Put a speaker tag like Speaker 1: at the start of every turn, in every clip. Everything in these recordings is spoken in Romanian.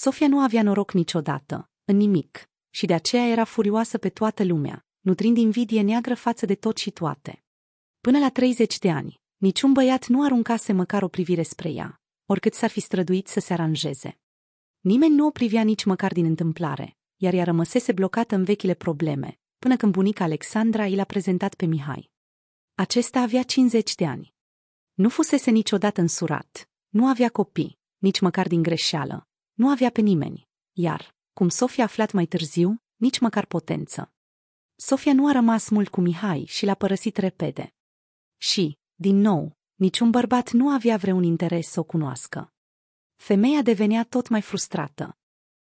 Speaker 1: Sofia nu avea noroc niciodată, în nimic, și de aceea era furioasă pe toată lumea, nutrind invidie neagră față de tot și toate. Până la 30 de ani, niciun băiat nu aruncase măcar o privire spre ea, oricât s-ar fi străduit să se aranjeze. Nimeni nu o privea nici măcar din întâmplare, iar ea rămăsese blocată în vechile probleme, până când bunica Alexandra i l-a prezentat pe Mihai. Acesta avea 50 de ani. Nu fusese niciodată însurat, nu avea copii, nici măcar din greșeală, nu avea pe nimeni. Iar, cum Sofia a aflat mai târziu, nici măcar potență. Sofia nu a rămas mult cu Mihai și l-a părăsit repede. Și, din nou, niciun bărbat nu avea vreun interes să o cunoască. Femeia devenea tot mai frustrată.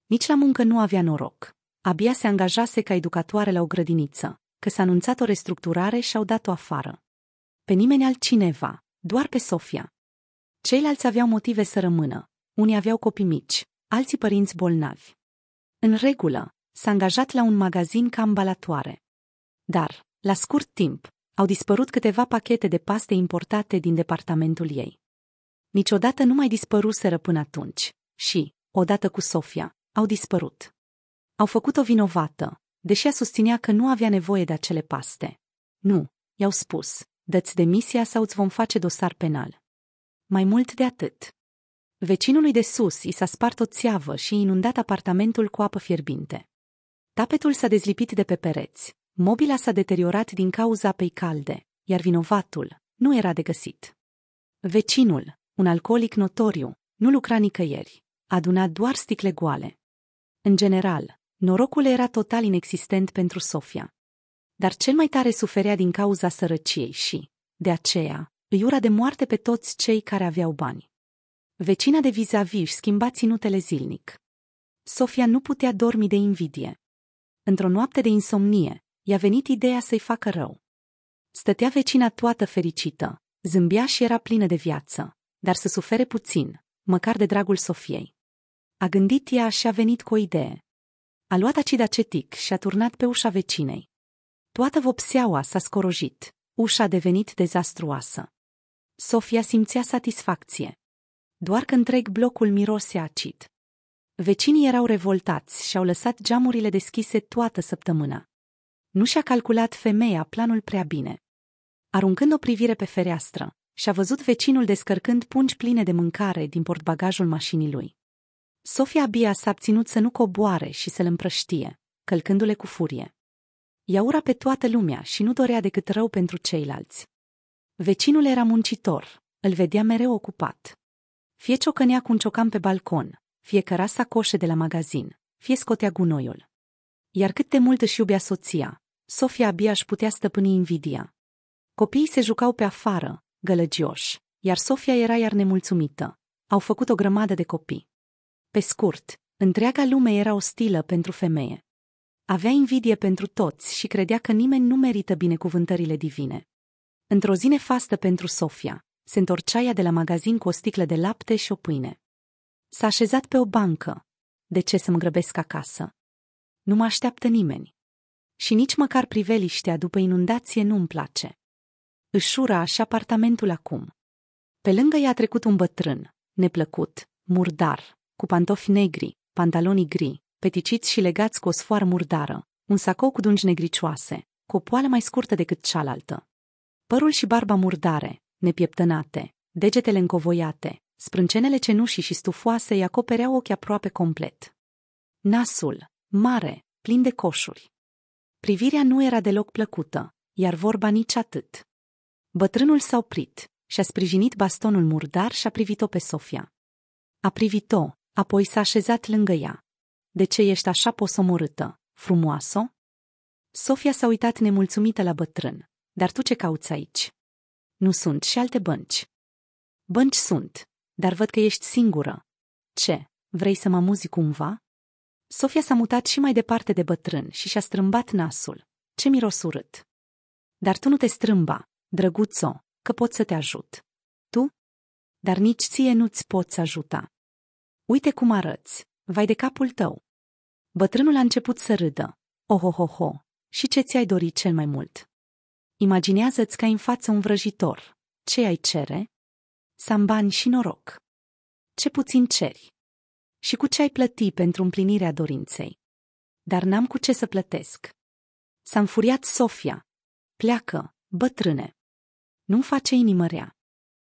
Speaker 1: Nici la muncă nu avea noroc. Abia se angajase ca educatoare la o grădiniță, că s-a anunțat o restructurare și au dat-o afară. Pe nimeni altcineva, doar pe Sofia. Ceilalți aveau motive să rămână, unii aveau copii mici, alții părinți bolnavi. În regulă, s-a angajat la un magazin ca ambalatoare. Dar, la scurt timp, au dispărut câteva pachete de paste importate din departamentul ei. Niciodată nu mai dispăruseră până atunci și, odată cu Sofia, au dispărut. Au făcut-o vinovată, deși a susținea că nu avea nevoie de acele paste. Nu, i-au spus, dă-ți demisia sau îți vom face dosar penal. Mai mult de atât, Vecinului de sus i s-a spart o țeavă și inundat apartamentul cu apă fierbinte. Tapetul s-a dezlipit de pe pereți, mobila s-a deteriorat din cauza apei calde, iar vinovatul nu era de găsit. Vecinul, un alcoolic notoriu, nu lucra nicăieri, aduna doar sticle goale. În general, norocul era total inexistent pentru Sofia. Dar cel mai tare suferea din cauza sărăciei și, de aceea, îi ura de moarte pe toți cei care aveau bani. Vecina de vis-a-vis schimba ținutele zilnic. Sofia nu putea dormi de invidie. Într-o noapte de insomnie, i-a venit ideea să-i facă rău. Stătea vecina toată fericită, zâmbea și era plină de viață, dar să sufere puțin, măcar de dragul Sofiei. A gândit ea și a venit cu o idee. A luat acid acetic și a turnat pe ușa vecinei. Toată vopseaua s-a scorojit, ușa a devenit dezastruoasă. Sofia simțea satisfacție doar că întreg blocul mirosea acid. Vecinii erau revoltați și au lăsat geamurile deschise toată săptămâna. Nu și-a calculat femeia planul prea bine. Aruncând o privire pe fereastră, și-a văzut vecinul descărcând pungi pline de mâncare din portbagajul mașinii lui. Sofia bia s-a ținut să nu coboare și să-l împrăștie, călcându-le cu furie. Ea ura pe toată lumea și nu dorea decât rău pentru ceilalți. Vecinul era muncitor, îl vedea mereu ocupat. Fie ciocănea cu un ciocan pe balcon, fie căra sacoșe de la magazin, fie scotea gunoiul. Iar cât de mult își iubea soția, Sofia abia își putea stăpâni invidia. Copiii se jucau pe afară, gălăgioși, iar Sofia era iar nemulțumită. Au făcut o grămadă de copii. Pe scurt, întreaga lume era ostilă pentru femeie. Avea invidie pentru toți și credea că nimeni nu merită binecuvântările divine. Într-o zi nefastă pentru Sofia, se întorcea ea de la magazin cu o sticlă de lapte și o pâine. S-a așezat pe o bancă. De ce să mă grăbesc acasă? Nu mă așteaptă nimeni. Și nici măcar priveliștea după inundație nu-mi place. Își ura așa apartamentul acum. Pe lângă ea a trecut un bătrân, neplăcut, murdar, cu pantofi negri, pantaloni gri, peticiți și legați cu o sfoară murdară, un sacou cu dungi negricioase, cu o poală mai scurtă decât cealaltă. Părul și barba murdare, nepieptănate, degetele încovoiate, sprâncenele cenușii și stufoase îi acopereau ochii aproape complet. Nasul, mare, plin de coșuri. Privirea nu era deloc plăcută, iar vorba nici atât. Bătrânul s-a oprit și-a sprijinit bastonul murdar și a privit-o pe Sofia. A privit-o, apoi s-a așezat lângă ea. De ce ești așa posomorâtă, frumoasă? Sofia s-a uitat nemulțumită la bătrân. Dar tu ce cauți aici? Nu sunt și alte bănci. Bănci sunt, dar văd că ești singură. Ce, vrei să mă muzi cumva? Sofia s-a mutat și mai departe de bătrân și și-a strâmbat nasul. Ce miros urât! Dar tu nu te strâmba, drăguțo, că pot să te ajut. Tu? Dar nici ție nu-ți poți ajuta. Uite cum arăți, vai de capul tău. Bătrânul a început să râdă. Ohohoho, oh. și ce ți-ai dorit cel mai mult? Imaginează-ți că ai în față un vrăjitor. Ce ai cere? Să am bani și noroc. Ce puțin ceri? Și cu ce ai plăti pentru împlinirea dorinței? Dar n-am cu ce să plătesc. S-a înfuriat Sofia. Pleacă, bătrâne. Nu-mi face inimă rea.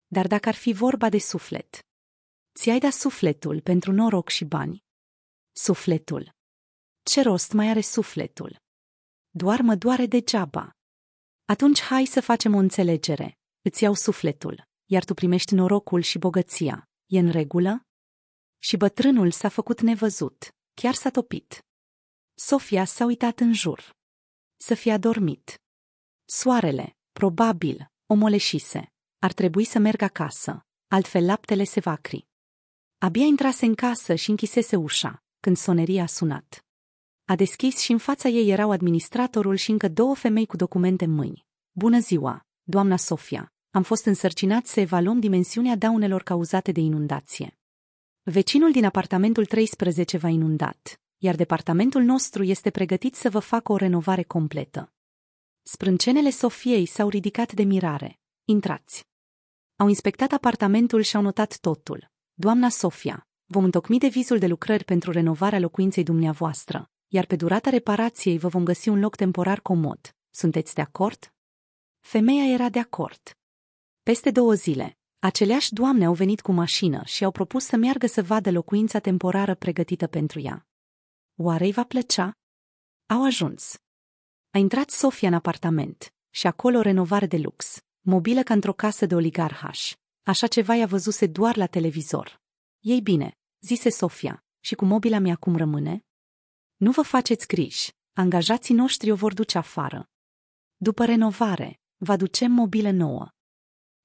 Speaker 1: Dar dacă ar fi vorba de suflet, ți-ai dat sufletul pentru noroc și bani? Sufletul. Ce rost mai are sufletul? Doar mă doare degeaba. Atunci hai să facem o înțelegere. Îți iau sufletul, iar tu primești norocul și bogăția. E în regulă? Și bătrânul s-a făcut nevăzut, chiar s-a topit. Sofia s-a uitat în jur. Să fie adormit. Soarele, probabil, omoleșise. Ar trebui să merg acasă, altfel laptele se va cri. Abia intrase în casă și închisese ușa, când soneria a sunat. A deschis și în fața ei erau administratorul și încă două femei cu documente în mâini. Bună ziua, doamna Sofia. Am fost însărcinat să evaluăm dimensiunea daunelor cauzate de inundație. Vecinul din apartamentul 13 va inundat, iar departamentul nostru este pregătit să vă facă o renovare completă. Sprâncenele Sofiei s-au ridicat de mirare. Intrați. Au inspectat apartamentul și au notat totul. Doamna Sofia, vom întocmi devizul de lucrări pentru renovarea locuinței dumneavoastră, iar pe durata reparației vă vom găsi un loc temporar comod. Sunteți de acord? Femeia era de acord. Peste două zile, aceleași doamne au venit cu mașină și au propus să meargă să vadă locuința temporară pregătită pentru ea. Oare îi va plăcea? Au ajuns. A intrat Sofia în apartament și acolo o renovare de lux, mobilă ca într-o casă de oligarhaș. Așa ceva i-a văzuse doar la televizor. Ei bine, zise Sofia, și cu mobila mea cum rămâne? Nu vă faceți griji, angajații noștri o vor duce afară. După renovare, va ducem mobilă nouă.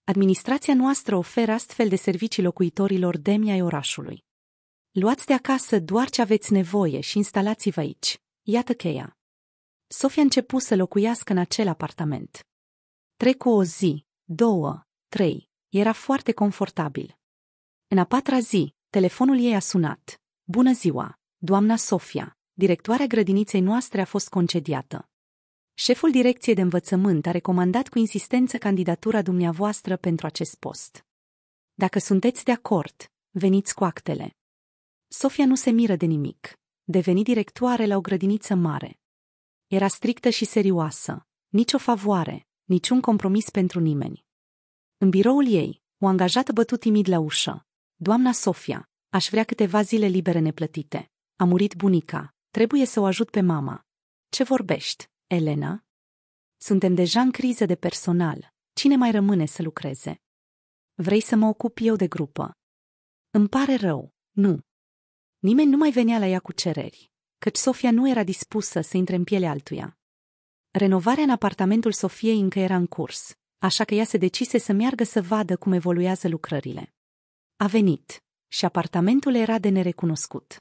Speaker 1: Administrația noastră oferă astfel de servicii locuitorilor demi ai orașului. Luați de acasă doar ce aveți nevoie și instalați-vă aici. Iată cheia. Sofia a început să locuiască în acel apartament. Trecu o zi, două, trei. Era foarte confortabil. În a patra zi, telefonul ei a sunat. Bună ziua, doamna Sofia directoarea grădiniței noastre a fost concediată. Șeful Direcției de Învățământ a recomandat cu insistență candidatura dumneavoastră pentru acest post. Dacă sunteți de acord, veniți cu actele. Sofia nu se miră de nimic. Deveni directoare la o grădiniță mare. Era strictă și serioasă. Nici o favoare, niciun compromis pentru nimeni. În biroul ei, o angajată bătut timid la ușă. Doamna Sofia, aș vrea câteva zile libere neplătite. A murit bunica. Trebuie să o ajut pe mama. Ce vorbești, Elena? Suntem deja în criză de personal. Cine mai rămâne să lucreze? Vrei să mă ocup eu de grupă? Îmi pare rău, nu. Nimeni nu mai venea la ea cu cereri, căci Sofia nu era dispusă să intre în piele altuia. Renovarea în apartamentul Sofiei încă era în curs, așa că ea se decise să meargă să vadă cum evoluează lucrările. A venit și apartamentul era de nerecunoscut.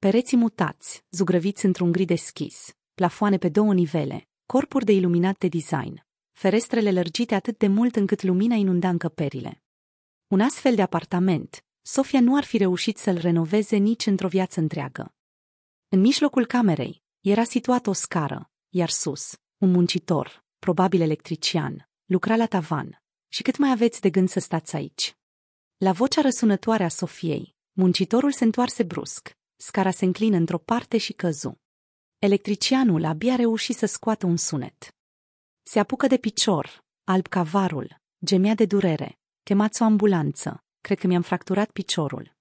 Speaker 1: Pereții mutați, zugrăviți într-un gri deschis, plafoane pe două nivele, corpuri de iluminat de design, ferestrele lărgite atât de mult încât lumina inunda încăperile. Un astfel de apartament, Sofia nu ar fi reușit să-l renoveze nici într-o viață întreagă. În mijlocul camerei era situată o scară, iar sus, un muncitor, probabil electrician, lucra la tavan. Și cât mai aveți de gând să stați aici? La vocea răsunătoare a Sofiei, muncitorul se întoarse brusc, Scara se înclină într-o parte și căzu. Electricianul abia reuși să scoată un sunet. Se apucă de picior, alb ca varul, gemea de durere. Chemați o ambulanță, cred că mi-am fracturat piciorul.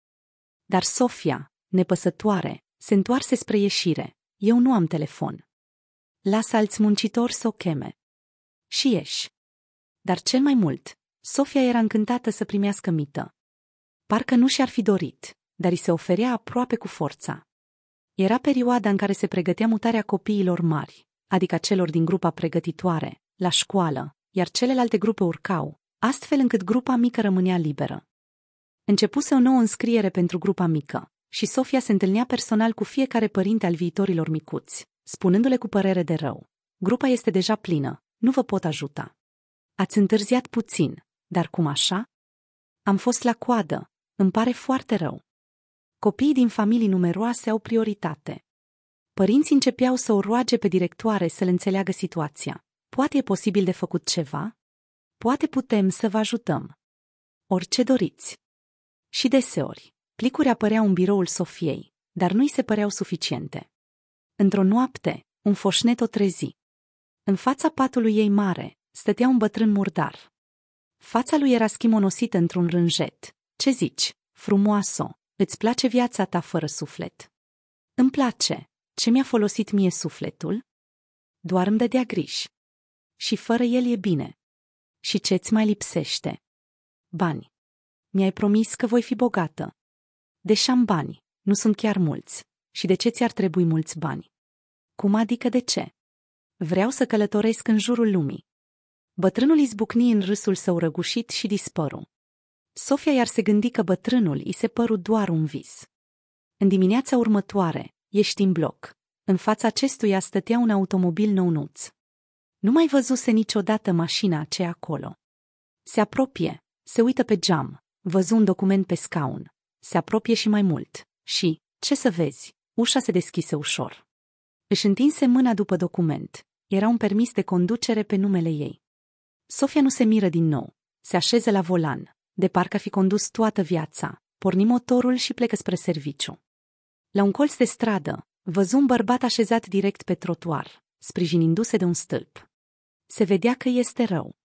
Speaker 1: Dar Sofia, nepăsătoare, se întoarse spre ieșire. Eu nu am telefon. Lasă alți muncitori să o cheme. Și ieși. Dar cel mai mult, Sofia era încântată să primească mită. Parcă nu și-ar fi dorit, dar îi se oferea aproape cu forța. Era perioada în care se pregătea mutarea copiilor mari, adică celor din grupa pregătitoare, la școală, iar celelalte grupe urcau, astfel încât grupa mică rămânea liberă. Începuse o nouă înscriere pentru grupa mică și Sofia se întâlnea personal cu fiecare părinte al viitorilor micuți, spunându-le cu părere de rău. Grupa este deja plină, nu vă pot ajuta. Ați întârziat puțin, dar cum așa? Am fost la coadă, îmi pare foarte rău. Copiii din familii numeroase au prioritate. Părinții începeau să o roage pe directoare să le înțeleagă situația. Poate e posibil de făcut ceva? Poate putem să vă ajutăm. Orice doriți. Și deseori, plicuri apăreau în biroul Sofiei, dar nu-i se păreau suficiente. Într-o noapte, un foșnet o trezi. În fața patului ei mare, stătea un bătrân murdar. Fața lui era schimonosită într-un rânjet. Ce zici, frumoasă, Îți place viața ta fără suflet? Îmi place. Ce mi-a folosit mie sufletul? Doar îmi dădea griji. Și fără el e bine. Și ce-ți mai lipsește? Bani. Mi-ai promis că voi fi bogată. Deși am bani, nu sunt chiar mulți. Și de ce ți-ar trebui mulți bani? Cum adică de ce? Vreau să călătoresc în jurul lumii. Bătrânul izbucni în râsul său răgușit și dispăru. Sofia iar se gândi că bătrânul i se păru doar un vis. În dimineața următoare, ești în bloc. În fața acestuia stătea un automobil nounuț. Nu mai văzuse niciodată mașina aceea acolo. Se apropie, se uită pe geam, văzu un document pe scaun. Se apropie și mai mult. Și, ce să vezi, ușa se deschise ușor. Își întinse mâna după document. Era un permis de conducere pe numele ei. Sofia nu se miră din nou. Se așeze la volan, de parcă fi condus toată viața, porni motorul și plecă spre serviciu. La un colț de stradă, văzu un bărbat așezat direct pe trotuar, sprijinindu-se de un stâlp. Se vedea că este rău.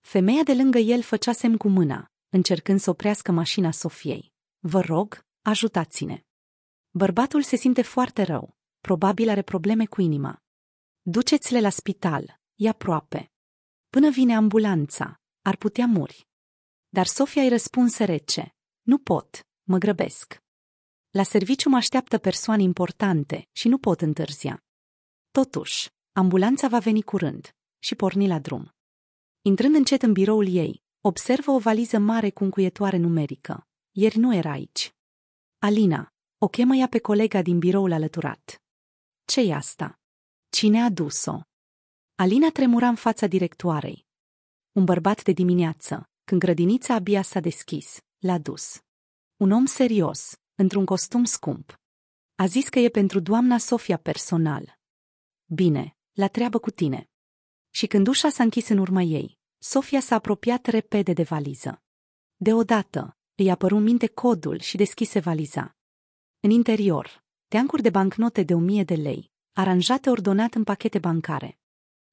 Speaker 1: Femeia de lângă el făcea semn cu mâna, încercând să oprească mașina Sofiei. Vă rog, ajutați-ne. Bărbatul se simte foarte rău, probabil are probleme cu inima. Duceți-le la spital, e aproape. Până vine ambulanța, ar putea muri. Dar Sofia îi răspunse rece. Nu pot, mă grăbesc. La serviciu mă așteaptă persoane importante și nu pot întârzia. Totuși, ambulanța va veni curând și porni la drum. Intrând încet în biroul ei, observă o valiză mare cu încuietoare numerică. Ieri nu era aici. Alina, o chemă ea pe colega din biroul alăturat. ce e asta? Cine a dus-o? Alina tremura în fața directoarei. Un bărbat de dimineață, când grădinița abia s-a deschis, l-a dus. Un om serios, într-un costum scump. A zis că e pentru doamna Sofia personal. Bine, la treabă cu tine. Și când ușa s-a închis în urma ei, Sofia s-a apropiat repede de valiză. Deodată, îi apăru în minte codul și deschise valiza. În interior, teancuri de bancnote de o mie de lei, aranjate ordonat în pachete bancare.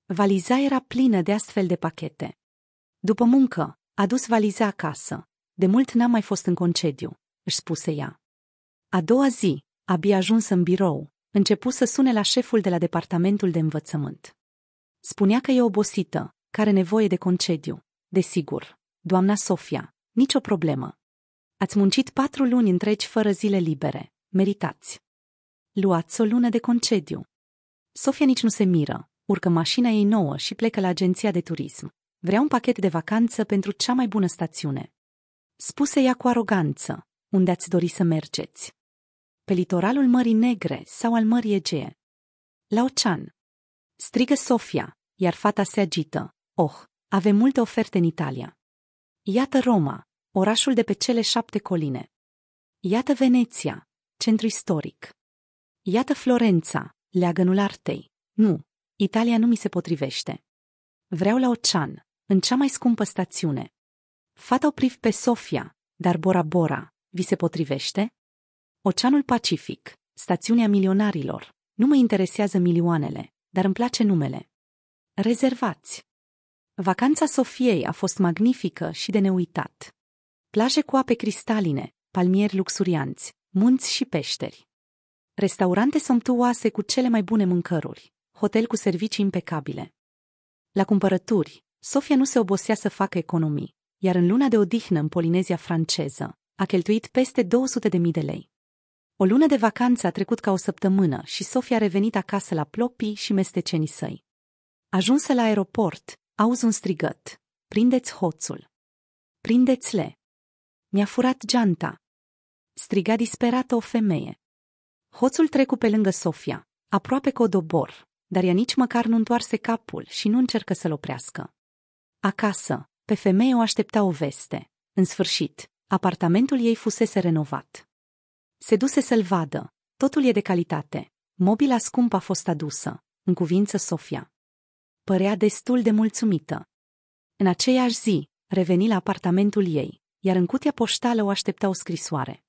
Speaker 1: Valiza era plină de astfel de pachete. După muncă, a dus valiza acasă. De mult n-am mai fost în concediu, își spuse ea. A doua zi, abia ajuns în birou, începu să sune la șeful de la departamentul de învățământ. Spunea că e obosită, care are nevoie de concediu. Desigur, doamna Sofia, nicio problemă. Ați muncit patru luni întregi fără zile libere. Meritați. Luați o lună de concediu. Sofia nici nu se miră, urcă mașina ei nouă și plecă la agenția de turism. Vrea un pachet de vacanță pentru cea mai bună stațiune. Spuse ea cu aroganță, unde ați dori să mergeți. Pe litoralul Mării Negre sau al Mării Egee. La ocean. Strigă Sofia, iar fata se agită. Oh, avem multe oferte în Italia. Iată Roma, orașul de pe cele șapte coline. Iată Veneția, centru istoric. Iată Florența, leagănul artei. Nu, Italia nu mi se potrivește. Vreau la ocean, în cea mai scumpă stațiune. Fata o priv pe Sofia, dar Bora Bora, vi se potrivește? Oceanul Pacific, stațiunea milionarilor. Nu mă interesează milioanele, dar îmi place numele. Rezervați! Vacanța Sofiei a fost magnifică și de neuitat. Plaje cu ape cristaline, palmieri luxurianți, munți și peșteri. Restaurante somptuoase cu cele mai bune mâncăruri, hotel cu servicii impecabile. La cumpărături, Sofia nu se obosea să facă economii, iar în luna de odihnă în Polinezia franceză a cheltuit peste 200.000 de de lei. O lună de vacanță a trecut ca o săptămână și Sofia a revenit acasă la plopii și mestecenii săi. Ajunsă la aeroport, auzi un strigăt. Prindeți hoțul! Prindeți-le! Mi-a furat geanta! Striga disperată o femeie. Hoțul trecu pe lângă Sofia, aproape cu o dobor, dar ea nici măcar nu întoarse capul și nu încercă să-l oprească. Acasă, pe femeie o aștepta o veste. În sfârșit, apartamentul ei fusese renovat. Se duse să-l vadă. Totul e de calitate. Mobila scumpă a fost adusă, în cuvință Sofia. Părea destul de mulțumită. În aceeași zi, reveni la apartamentul ei, iar în cutia poștală o aștepta o scrisoare.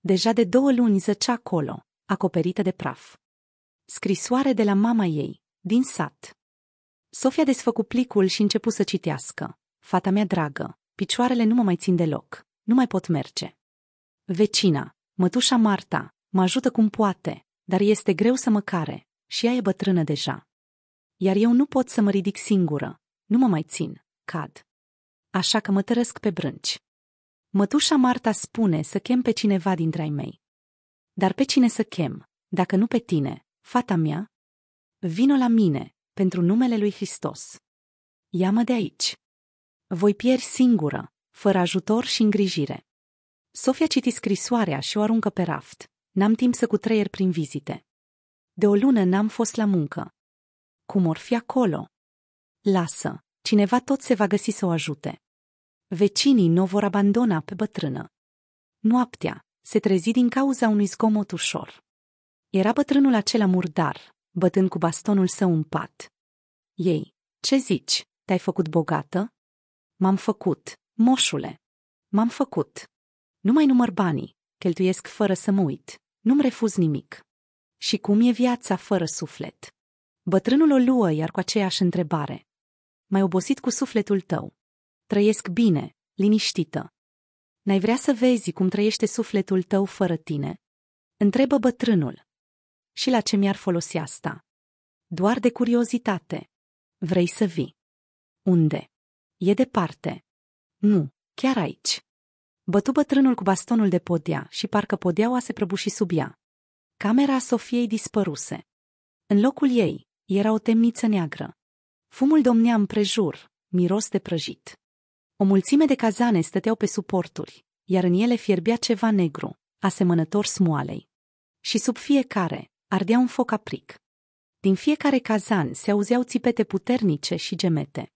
Speaker 1: Deja de două luni zăcea acolo, acoperită de praf. Scrisoare de la mama ei, din sat. Sofia desfăcu plicul și începu să citească. Fata mea dragă, picioarele nu mă mai țin deloc, nu mai pot merge. Vecina, mătușa Marta, mă ajută cum poate, dar este greu să mă care, și ea e bătrână deja. Iar eu nu pot să mă ridic singură, nu mă mai țin, cad. Așa că mă tărăsc pe brânci. Mătușa Marta spune să chem pe cineva dintre ai mei. Dar pe cine să chem, dacă nu pe tine, fata mea? Vino la mine, pentru numele lui Hristos. Ia-mă de aici! Voi pieri singură, fără ajutor și îngrijire. Sofia citi scrisoarea și o aruncă pe raft. N-am timp să cutreier prin vizite. De o lună n-am fost la muncă. Cum or fi acolo? Lasă, cineva tot se va găsi să o ajute. Vecinii nu vor abandona pe bătrână. Noaptea, se trezi din cauza unui zgomot ușor. Era bătrânul acela murdar, bătând cu bastonul său în pat. Ei, ce zici, te-ai făcut bogată? M-am făcut, moșule. M-am făcut. Nu mai număr banii, cheltuiesc fără să mă uit, nu-mi refuz nimic. Și cum e viața fără suflet? Bătrânul o luă iar cu aceeași întrebare. Mai obosit cu sufletul tău. Trăiesc bine, liniștită. N-ai vrea să vezi cum trăiește sufletul tău fără tine? Întrebă bătrânul și la ce mi-ar folosi asta. Doar de curiozitate. Vrei să vii. Unde? E departe. Nu, chiar aici. Bătu bătrânul cu bastonul de podea și parcă podeaua se prăbuși sub ea. Camera Sofiei dispăruse. În locul ei era o temniță neagră. Fumul domnea împrejur, miros de prăjit. O mulțime de cazane stăteau pe suporturi, iar în ele fierbea ceva negru, asemănător smoalei. Și sub fiecare Ardea un foc apric. Din fiecare cazan se auzeau țipete puternice și gemete.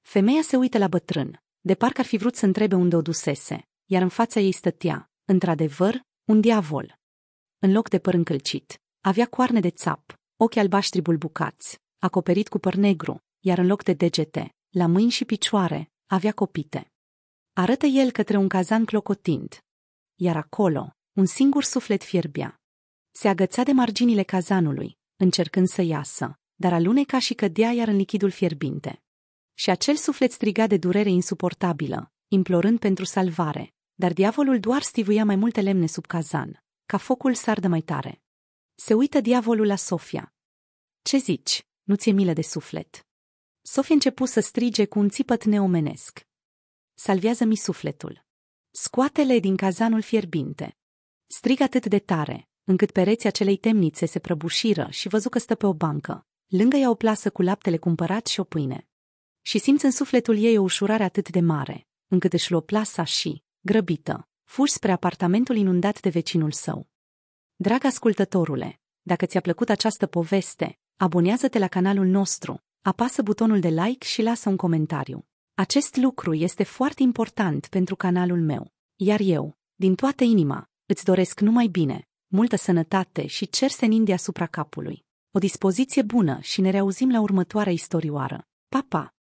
Speaker 1: Femeia se uită la bătrân, de parcă ar fi vrut să întrebe unde o dusese, iar în fața ei stătea, într-adevăr, un diavol. În loc de păr încălcit, avea coarne de țap, ochi albaștri bulbucați, acoperit cu păr negru, iar în loc de degete, la mâini și picioare, avea copite. Arătă el către un cazan clocotind. Iar acolo, un singur suflet fierbea, se agăța de marginile cazanului, încercând să iasă, dar aluneca și cădea iar în lichidul fierbinte. Și acel suflet striga de durere insuportabilă, implorând pentru salvare, dar diavolul doar stivuia mai multe lemne sub cazan, ca focul să ardă mai tare. Se uită diavolul la Sofia. Ce zici? Nu ți-e milă de suflet?" Sofia începu să strige cu un țipăt neomenesc. Salvează-mi sufletul. Scoate-le din cazanul fierbinte. Strig atât de tare, încât pereții acelei temnițe se prăbușiră și văzu că stă pe o bancă. Lângă ea o plasă cu laptele cumpărat și o pâine. Și simți în sufletul ei o ușurare atât de mare, încât își luă plasa și, grăbită, fugi spre apartamentul inundat de vecinul său. Drag ascultătorule, dacă ți-a plăcut această poveste, abonează-te la canalul nostru, apasă butonul de like și lasă un comentariu. Acest lucru este foarte important pentru canalul meu, iar eu, din toată inima, îți doresc numai bine multă sănătate și cer senin deasupra capului. O dispoziție bună și ne reauzim la următoarea istorioară. Pa, pa!